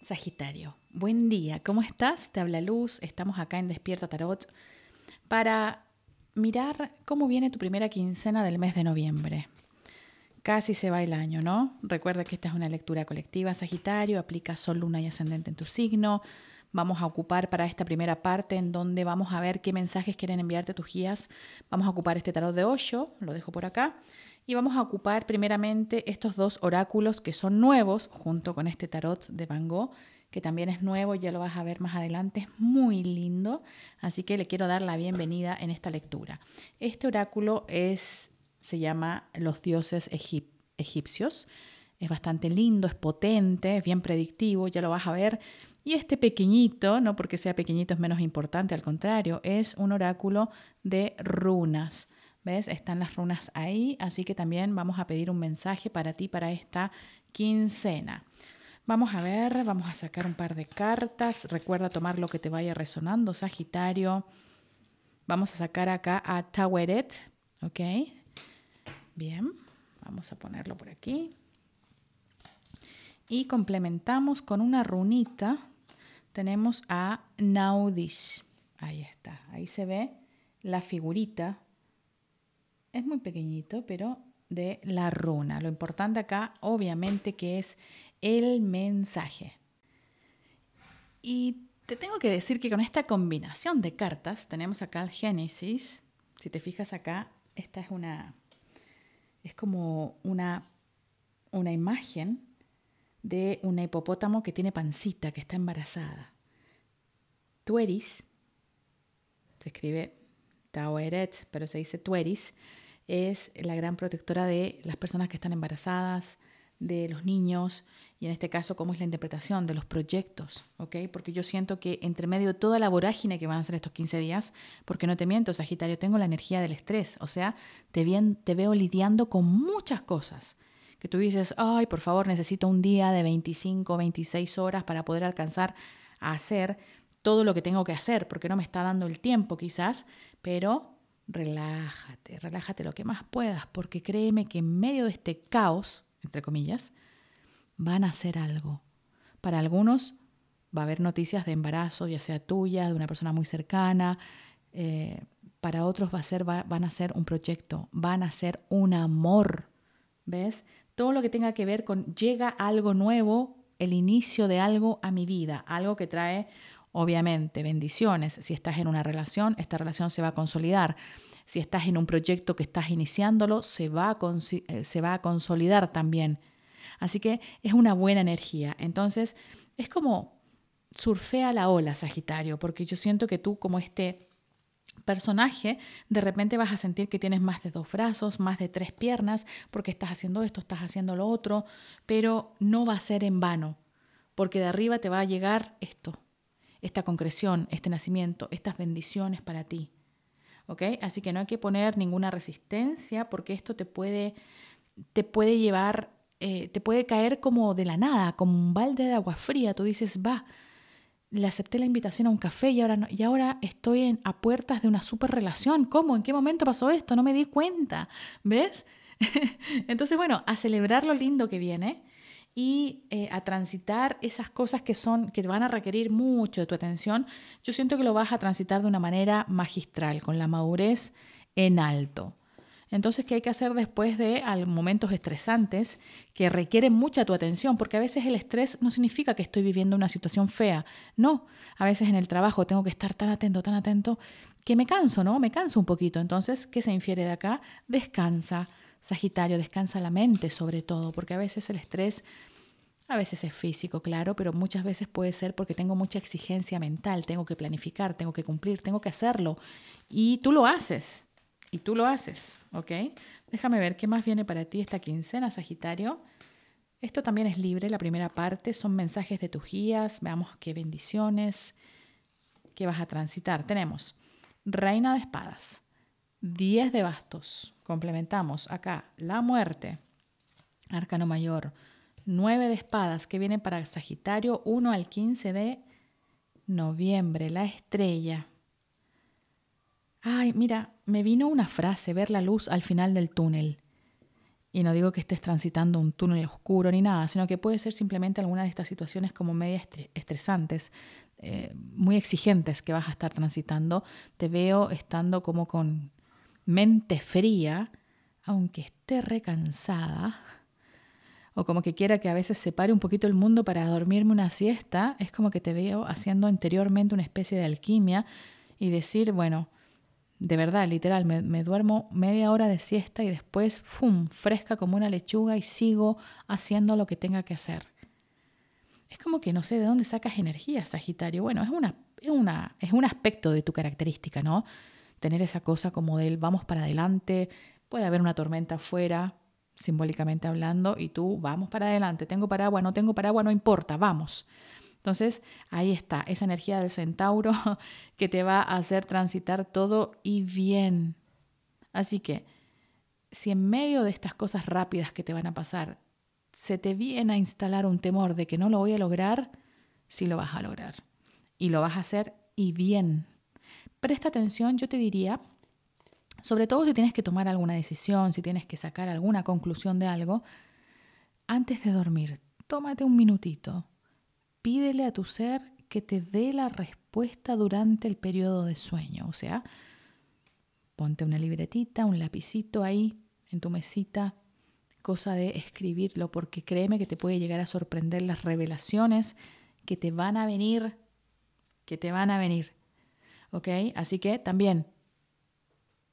Sagitario, buen día, ¿cómo estás? Te habla Luz, estamos acá en Despierta Tarot para mirar cómo viene tu primera quincena del mes de noviembre. Casi se va el año, ¿no? Recuerda que esta es una lectura colectiva, Sagitario, aplica Sol, Luna y Ascendente en tu signo. Vamos a ocupar para esta primera parte en donde vamos a ver qué mensajes quieren enviarte tus guías. Vamos a ocupar este tarot de hoyo, lo dejo por acá y vamos a ocupar primeramente estos dos oráculos que son nuevos junto con este tarot de Van Gogh que también es nuevo, ya lo vas a ver más adelante, es muy lindo, así que le quiero dar la bienvenida en esta lectura. Este oráculo es, se llama Los dioses egipcios, es bastante lindo, es potente, es bien predictivo, ya lo vas a ver. Y este pequeñito, no porque sea pequeñito es menos importante, al contrario, es un oráculo de runas. ¿Ves? Están las runas ahí, así que también vamos a pedir un mensaje para ti para esta quincena. Vamos a ver, vamos a sacar un par de cartas. Recuerda tomar lo que te vaya resonando, Sagitario. Vamos a sacar acá a Taweret, ¿ok? Bien, vamos a ponerlo por aquí. Y complementamos con una runita. Tenemos a Naudish. Ahí está, ahí se ve la figurita es muy pequeñito, pero de la runa. Lo importante acá, obviamente, que es el mensaje. Y te tengo que decir que con esta combinación de cartas tenemos acá el Génesis. Si te fijas acá, esta es una es como una una imagen de una hipopótamo que tiene pancita, que está embarazada. Tueris se escribe Taueret, pero se dice Tueris es la gran protectora de las personas que están embarazadas, de los niños y en este caso cómo es la interpretación de los proyectos, ¿ok? Porque yo siento que entre medio de toda la vorágine que van a ser estos 15 días, porque no te miento, Sagitario, tengo la energía del estrés, o sea, te, bien, te veo lidiando con muchas cosas que tú dices, ay, por favor, necesito un día de 25, 26 horas para poder alcanzar a hacer todo lo que tengo que hacer, porque no me está dando el tiempo quizás, pero relájate, relájate lo que más puedas, porque créeme que en medio de este caos, entre comillas, van a ser algo. Para algunos va a haber noticias de embarazo, ya sea tuya, de una persona muy cercana. Eh, para otros va a ser, van a ser un proyecto, van a ser un amor. ¿Ves? Todo lo que tenga que ver con llega algo nuevo, el inicio de algo a mi vida, algo que trae Obviamente, bendiciones. Si estás en una relación, esta relación se va a consolidar. Si estás en un proyecto que estás iniciándolo, se va a, eh, se va a consolidar también. Así que es una buena energía. Entonces, es como surfea la ola, Sagitario, porque yo siento que tú como este personaje, de repente vas a sentir que tienes más de dos brazos, más de tres piernas, porque estás haciendo esto, estás haciendo lo otro, pero no va a ser en vano, porque de arriba te va a llegar esto, esta concreción, este nacimiento, estas bendiciones para ti. ¿Ok? Así que no hay que poner ninguna resistencia porque esto te puede, te puede llevar, eh, te puede caer como de la nada, como un balde de agua fría. Tú dices, va, le acepté la invitación a un café y ahora, y ahora estoy en, a puertas de una super relación. ¿Cómo? ¿En qué momento pasó esto? No me di cuenta. ¿Ves? Entonces, bueno, a celebrar lo lindo que viene y eh, a transitar esas cosas que son que van a requerir mucho de tu atención, yo siento que lo vas a transitar de una manera magistral, con la madurez en alto. Entonces, ¿qué hay que hacer después de momentos estresantes que requieren mucha tu atención? Porque a veces el estrés no significa que estoy viviendo una situación fea. No, a veces en el trabajo tengo que estar tan atento, tan atento, que me canso, ¿no? Me canso un poquito. Entonces, ¿qué se infiere de acá? Descansa, Sagitario, descansa la mente sobre todo, porque a veces el estrés, a veces es físico, claro, pero muchas veces puede ser porque tengo mucha exigencia mental, tengo que planificar, tengo que cumplir, tengo que hacerlo. Y tú lo haces, y tú lo haces, ¿ok? Déjame ver qué más viene para ti esta quincena, Sagitario. Esto también es libre, la primera parte son mensajes de tus guías, veamos qué bendiciones que vas a transitar. Tenemos Reina de Espadas, 10 de Bastos, complementamos acá la muerte, arcano mayor, Nueve de espadas que viene para Sagitario 1 al 15 de noviembre, la estrella. Ay, mira, me vino una frase, ver la luz al final del túnel. Y no digo que estés transitando un túnel oscuro ni nada, sino que puede ser simplemente alguna de estas situaciones como medias estresantes, eh, muy exigentes que vas a estar transitando. Te veo estando como con mente fría, aunque esté recansada, o como que quiera que a veces separe un poquito el mundo para dormirme una siesta, es como que te veo haciendo anteriormente una especie de alquimia y decir, bueno, de verdad, literal, me, duermo media hora de siesta y después, ¡fum!, fresca como una lechuga y sigo haciendo lo que tenga que hacer. Es como que no sé de dónde sacas energía, Sagitario. Bueno, es, una, una, es un aspecto de tu característica, ¿no? tener esa cosa como del vamos para adelante, puede haber una tormenta afuera, simbólicamente hablando, y tú vamos para adelante, tengo paraguas, no tengo paraguas, no importa, vamos. Entonces, ahí está, esa energía del centauro que te va a hacer transitar todo y bien. Así que, si en medio de estas cosas rápidas que te van a pasar, se te viene a instalar un temor de que no lo voy a lograr, sí lo vas a lograr. Y lo vas a hacer y bien presta atención, yo te diría, sobre todo si tienes que tomar alguna decisión, si tienes que sacar alguna conclusión de algo, antes de dormir, tómate un minutito, pídele a tu ser que te dé la respuesta durante el periodo de sueño, o sea, ponte una libretita, un lapicito ahí en tu mesita, cosa de escribirlo, porque créeme que te puede llegar a sorprender las revelaciones que te van a venir, que te van a venir. Así que también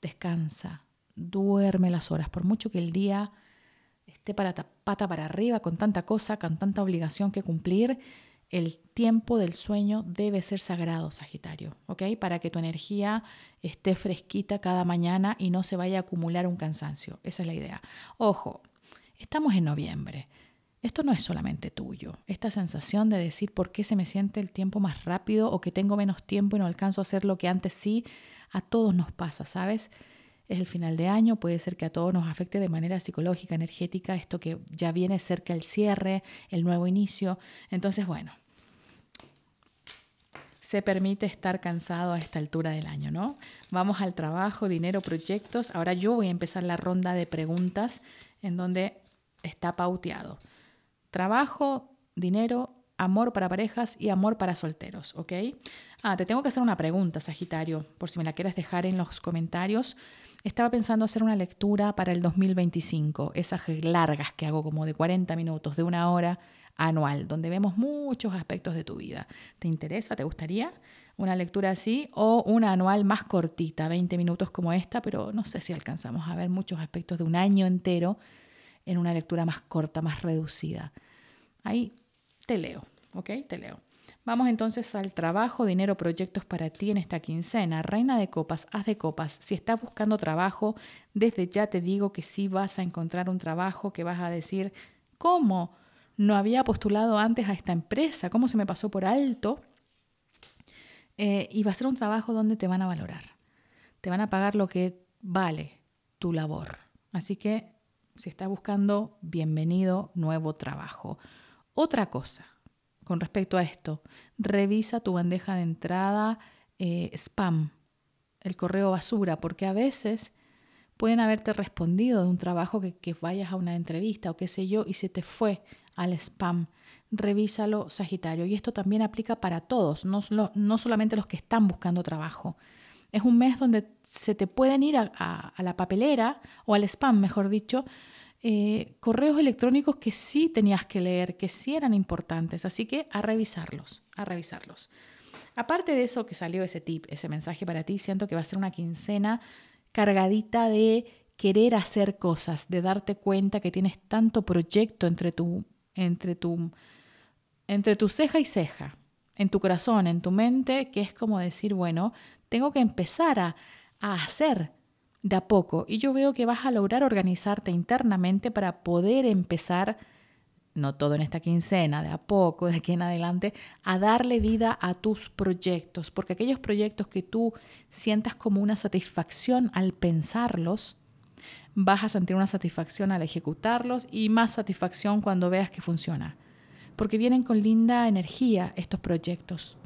descansa, duerme las horas, por mucho que el día esté para pata para arriba con tanta cosa, con tanta obligación que cumplir, el tiempo del sueño debe ser sagrado, Sagitario, Para que tu energía esté fresquita cada mañana y no se vaya a acumular un cansancio. Esa es la idea. Ojo, estamos en noviembre. Esto no es solamente tuyo. Esta sensación de decir por qué se me siente el tiempo más rápido o que tengo menos tiempo y no alcanzo a hacer lo que antes sí, a todos nos pasa, ¿sabes? Es el final de año, puede ser que a todos nos afecte de manera psicológica, energética, esto que ya viene cerca el cierre, el nuevo inicio. Entonces, bueno, se permite estar cansado a esta altura del año, ¿no? Vamos al trabajo, dinero, proyectos. Ahora yo voy a empezar la ronda de preguntas en donde está pauteado trabajo, dinero, amor para parejas y amor para solteros, ¿ok? Ah, te tengo que hacer una pregunta, Sagitario, por si me la quieres dejar en los comentarios. Estaba pensando hacer una lectura para el 2025, esas largas que hago como de 40 minutos, de una hora anual, donde vemos muchos aspectos de tu vida. ¿Te interesa? ¿Te gustaría? Una lectura así o una anual más cortita, 20 minutos como esta, pero no sé si alcanzamos a ver muchos aspectos de un año entero en una lectura más corta, más reducida. Ahí te leo, ¿ok? Te leo. Vamos entonces al trabajo, dinero, proyectos para ti en esta quincena. Reina de copas, haz de copas. Si estás buscando trabajo, desde ya te digo que sí vas a encontrar un trabajo que vas a decir, ¿cómo? No había postulado antes a esta empresa, ¿cómo se me pasó por alto? Eh, y va a ser un trabajo donde te van a valorar, te van a pagar lo que vale tu labor. Así que si estás buscando, bienvenido, nuevo trabajo. Otra cosa con respecto a esto, revisa tu bandeja de entrada eh, spam, el correo basura, porque a veces pueden haberte respondido de un trabajo que, vayas a una entrevista o qué sé yo y se te fue al spam. Revísalo, Sagitario. Y esto también aplica para todos, no solamente los que están buscando trabajo. Es un mes donde se te pueden ir a, la papelera o al spam, mejor dicho, eh, correos electrónicos que sí tenías que leer, que sí eran importantes. Así que a revisarlos, a revisarlos. Aparte de eso que salió ese tip, ese mensaje para ti, siento que va a ser una quincena cargadita de querer hacer cosas, de darte cuenta que tienes tanto proyecto entre tu, entre tu, entre tu ceja y ceja, en tu corazón, en tu mente, que es como decir, bueno, tengo que empezar a, hacer de a poco y yo veo que vas a lograr organizarte internamente para poder empezar, no todo en esta quincena, de a poco, de aquí en adelante, a darle vida a tus proyectos, porque aquellos proyectos que tú sientas como una satisfacción al pensarlos, vas a sentir una satisfacción al ejecutarlos y más satisfacción cuando veas que funciona, porque vienen con linda energía estos proyectos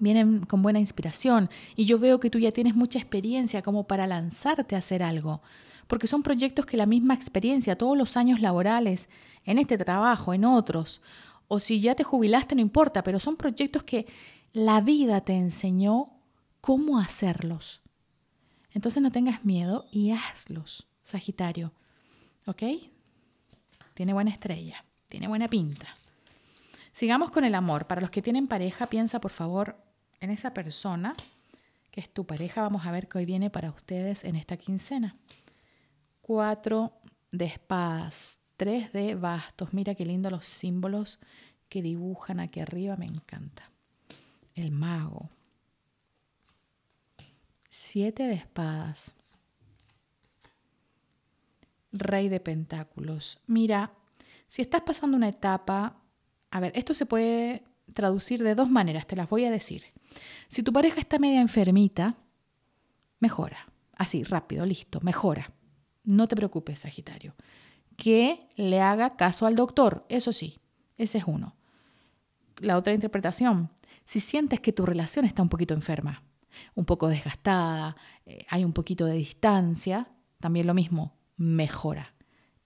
vienen con buena inspiración y yo veo que tú ya tienes mucha experiencia como para lanzarte a hacer algo, porque son proyectos que la misma experiencia, todos los años laborales, en este trabajo, en otros, o si ya te jubilaste, no importa, pero son proyectos que la vida te enseñó cómo hacerlos. Entonces no tengas miedo y hazlos, Sagitario. ¿Ok? Tiene buena estrella, tiene buena pinta. Sigamos con el amor. Para los que tienen pareja, piensa por favor en esa persona que es tu pareja. Vamos a ver qué hoy viene para ustedes en esta quincena. Cuatro de espadas, tres de bastos. Mira qué lindo los símbolos que dibujan aquí arriba, me encanta. El mago. Siete de espadas. Rey de Pentáculos. Mira, si estás pasando una etapa a ver, esto se puede traducir de dos maneras, te las voy a decir. Si tu pareja está media enfermita, mejora. Así, rápido, listo, mejora. No te preocupes, Sagitario. Que le haga caso al doctor, eso sí, ese es uno. La otra interpretación, si sientes que tu relación está un poquito enferma, un poco desgastada, eh, hay un poquito de distancia, también lo mismo, mejora.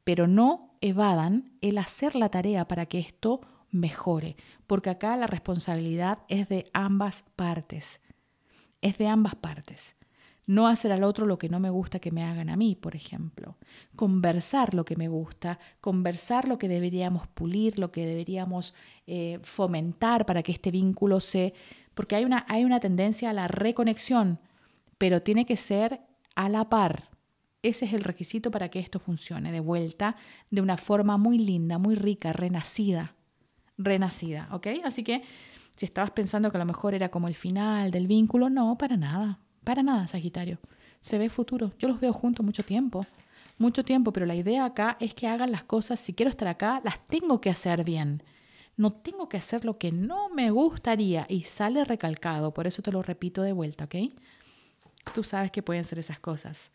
Pero no evadan el hacer la tarea para que esto mejore, porque acá la responsabilidad es de ambas partes, es de ambas partes. No hacer al otro lo que no me gusta que me hagan a mí, por ejemplo. Conversar lo que me gusta, conversar lo que deberíamos pulir, lo que deberíamos eh, fomentar para que este vínculo se... Porque hay una tendencia a la reconexión, pero tiene que ser a la par. Ese es el requisito para que esto funcione de vuelta de una forma muy linda, muy rica, renacida renacida, ¿ok? Así que si estabas pensando que a lo mejor era como el final del vínculo, no, para nada, para nada, Sagitario. Se ve futuro, yo los veo juntos mucho tiempo, mucho tiempo, pero la idea acá es que hagan las cosas, si quiero estar acá, las tengo que hacer bien. No tengo que hacer lo que no me gustaría y sale recalcado, por eso te lo repito de vuelta, ¿ok? Tú sabes que pueden ser esas cosas.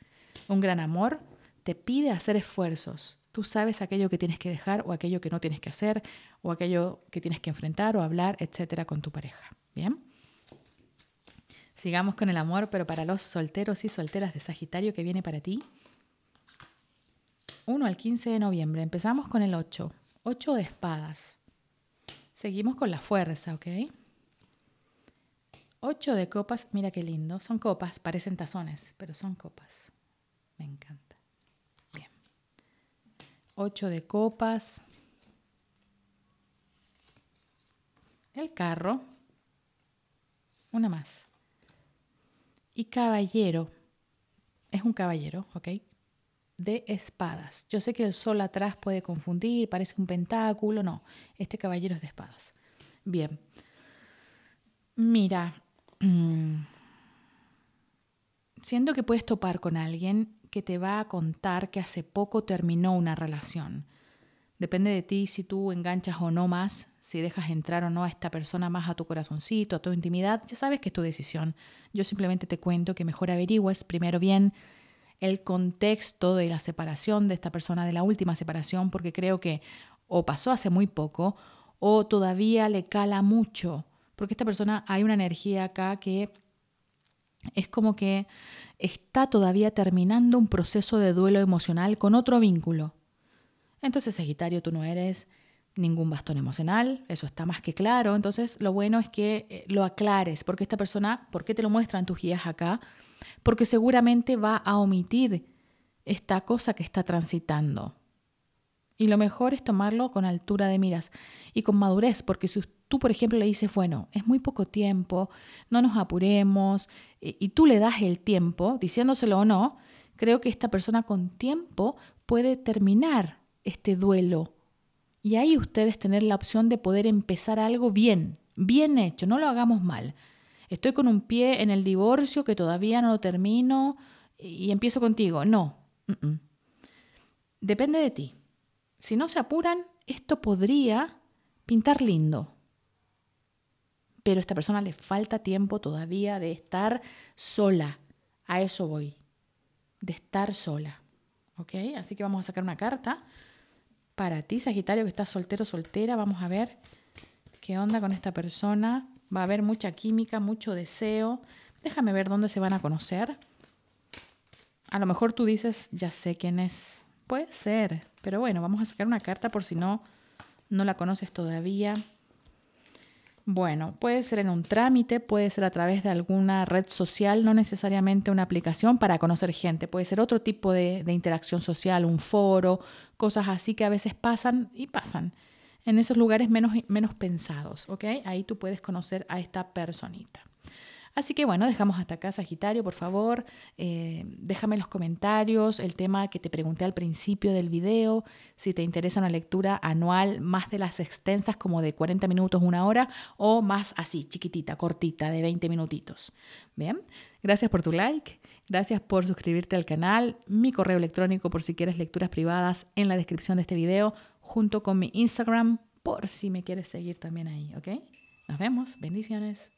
Un gran amor te pide hacer esfuerzos, Tú sabes aquello que tienes que dejar o aquello que no tienes que hacer o aquello que tienes que enfrentar o hablar, etcétera, con tu pareja. ¿Bien? Sigamos con el amor, pero para los solteros y solteras de Sagitario que viene para ti. 1 al 15 de noviembre. Empezamos con el 8. 8 de espadas. Seguimos con la fuerza, ¿ok? 8 de copas. Mira qué lindo. Son copas, parecen tazones, pero son copas. Me encanta. 8 de copas, el carro, una más. Y caballero, es un caballero, ¿ok? De espadas. Yo sé que el sol atrás puede confundir, parece un pentáculo, no, este caballero es de espadas. Bien, mira, mm, Siento siendo que puedes topar con alguien que te va a contar que hace poco terminó una relación. Depende de ti si tú enganchas o no más, si dejas entrar o no a esta persona más a tu corazoncito, a tu intimidad, ya sabes que es tu decisión. Yo simplemente te cuento que mejor averigües primero bien el contexto de la separación de esta persona, de la última separación, porque creo que o pasó hace muy poco o todavía le cala mucho, porque esta persona hay una energía acá que es como que está todavía terminando un proceso de duelo emocional con otro vínculo. Entonces, Sagitario, tú no eres ningún bastón emocional, eso está más que claro. Entonces, lo bueno es que eh, lo aclares, porque esta persona, ¿por qué te lo muestran tus guías acá? Porque seguramente va a omitir esta cosa que está transitando. Y lo mejor es tomarlo con altura de miras y con madurez, porque si tú, por ejemplo, le dices, bueno, es muy poco tiempo, no nos apuremos, y tú le das el tiempo, diciéndoselo o no, creo que esta persona con tiempo puede terminar este duelo. Y ahí ustedes tener la opción de poder empezar algo bien, bien hecho, no lo hagamos mal. Estoy con un pie en el divorcio que todavía no lo termino y empiezo contigo. No. Mm, mm. Depende de ti si no se apuran, esto podría pintar lindo. Pero a esta persona le falta tiempo todavía de estar sola. A eso voy. De estar sola. ¿Ok? Así que vamos a sacar una carta. Para ti, Sagitario, que estás soltero, soltera, vamos a ver qué onda con esta persona. Va a haber mucha química, mucho deseo. Déjame ver dónde se van a conocer. A lo mejor tú dices, ya sé quién es Puede ser, pero bueno, vamos a sacar una carta por si no, no la conoces todavía. Bueno, puede ser en un trámite, puede ser a través de alguna red social, no necesariamente una aplicación para conocer gente, puede ser otro tipo de, interacción social, un foro, cosas así que a veces pasan y pasan en esos lugares menos, menos pensados, ¿ok? Ahí tú puedes conocer a esta personita. Así que bueno, dejamos hasta acá, Sagitario, por favor. Eh, déjame en los comentarios el tema que te pregunté al principio del video. Si te interesa una lectura anual más de las extensas, como de 40 minutos, una hora, o más así, chiquitita, cortita, de 20 minutitos. Bien, gracias por tu like. Gracias por suscribirte al canal. Mi correo electrónico por si quieres lecturas privadas en la descripción de este video, junto con mi Instagram, por si me quieres seguir también ahí, ¿ok? Nos vemos. Bendiciones.